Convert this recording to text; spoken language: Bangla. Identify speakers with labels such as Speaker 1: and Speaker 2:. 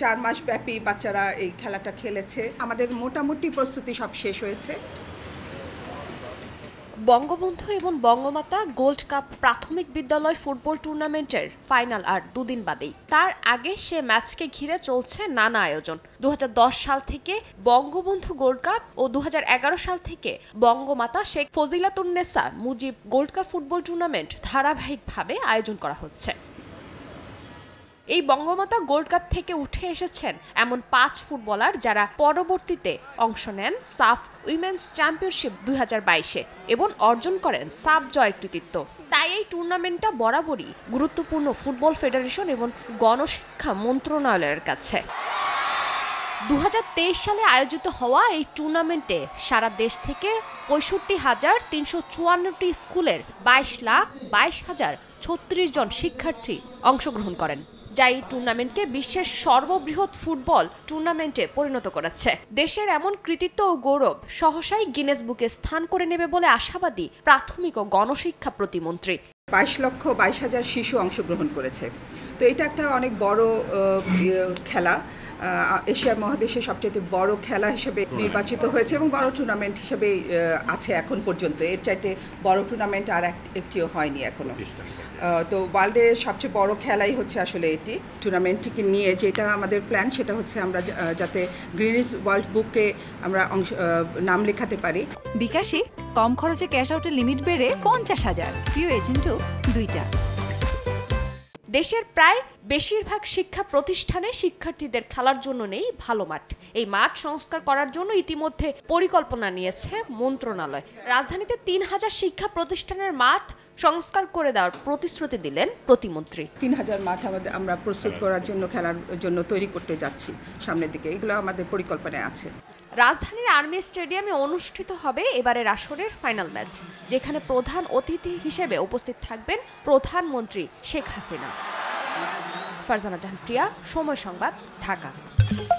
Speaker 1: চার মাস ব্যাপী বাচ্চারা এই খেলাটা খেলেছে আমাদের মোটামুটি প্রস্তুতি সব শেষ হয়েছে বঙ্গবন্ধু এবং বঙ্গমাতা
Speaker 2: গোল্ড কাপ প্রাথমিক বিদ্যালয় ফুটবল টুর্নামেন্টের ফাইনাল আর দুদিন বাদেই তার আগে সে ম্যাচকে ঘিরে চলছে নানা আয়োজন দু সাল থেকে বঙ্গবন্ধু গোল্ড কাপ ও দু সাল থেকে Bangamata Sheikh Fazilatunnesa Mujib gold cup football tournament ধারাবাহিকভাবে আয়োজন করা হচ্ছে এই বঙ্গমাতা গোল্ড কাপ থেকে উঠে এসেছেন এমন পাঁচ ফুটবলার যারা পরবর্তীতে অংশ নেন সাফ উইমেন্স চ্যাম্পিয়নশিপ দুই এবং অর্জন করেন সাফ জয়ের কৃতিত্ব তাই এই টুর্নামেন্টটা বরাবরই গুরুত্বপূর্ণ ফুটবল ফেডারেশন এবং গণশিক্ষা মন্ত্রণালয়ের কাছে দু সালে আয়োজিত হওয়া এই টুর্নামেন্টে সারা দেশ থেকে পঁয়ষট্টি হাজার তিনশো চুয়ান্নটি স্কুলের বাইশ লাখ বাইশ হাজার ছত্রিশ জন শিক্ষার্থী অংশগ্রহণ করেন যা এই টুর্নামেন্টকে বিশ্বের সর্ববৃহৎ ফুটবল টুর্নামেন্টে পরিণত করেছে দেশের এমন কৃতিত্ব ও গৌরব সহসাই গিনেস বুকে স্থান করে নেবে বলে
Speaker 1: আশাবাদী প্রাথমিক ও গণশিক্ষা প্রতিমন্ত্রী বাইশ লক্ষ বাইশ হাজার শিশু অংশগ্রহণ করেছে তো এটা একটা অনেক বড় ইয়ে, খেলা এশিয়া মহাদেশে সবচেয়ে বড় খেলা হিসেবে নির্বাচিত হয়েছে এবং বড় টুর্নামেন্ট হিসেবে আছে এখন পর্যন্ত এর চাইতে বড় টুর্নামেন্ট আর একটিও হয়নি এখনও তো ওয়ার্ল্ডের সবচেয়ে বড় খেলাই হচ্ছে আসলে এটি টুর্নামেন্টটিকে নিয়ে যেটা আমাদের প্ল্যান সেটা হচ্ছে আমরা যাতে গ্রিনিস ওয়ার্ল্ড বুকে আমরা অংশ নাম লেখাতে পারি বিকাশে কম খরচে ক্যাশ আউটের লিমিট বেড়ে পঞ্চাশ হাজার প্রিয় এজেন্টও
Speaker 2: দুইটা দেশের প্রায় বেশিরভাগ শিক্ষা প্রতিষ্ঠানে শিক্ষার্থীদের খেলার জন্য নেই ভালো মাঠ এই মাঠ সংস্কার করার জন্য ইতিমধ্যে পরিকল্পনা নিয়েছে মন্ত্রণালয় রাজধানীতে তিন হাজার শিক্ষা প্রতিষ্ঠানের মাঠ সংস্কার করে
Speaker 1: দেওয়ার প্রতিশ্রুতি দিলেন প্রতিমন্ত্রী তিন হাজার মাঠ আমাদের আমরা প্রস্তুত করার জন্য খেলার জন্য তৈরি করতে যাচ্ছি সামনের দিকে এগুলো আমাদের পরিকল্পনায় আছে
Speaker 2: রাজধানীর আর্মি স্টেডিয়ামে অনুষ্ঠিত হবে এবারের আসরের ফাইনাল ম্যাচ যেখানে প্রধান অতিথি হিসেবে উপস্থিত থাকবেন প্রধানমন্ত্রী শেখ হাসিনা ফারজানা জাহান প্রিয়া সময় সংবাদ
Speaker 1: ঢাকা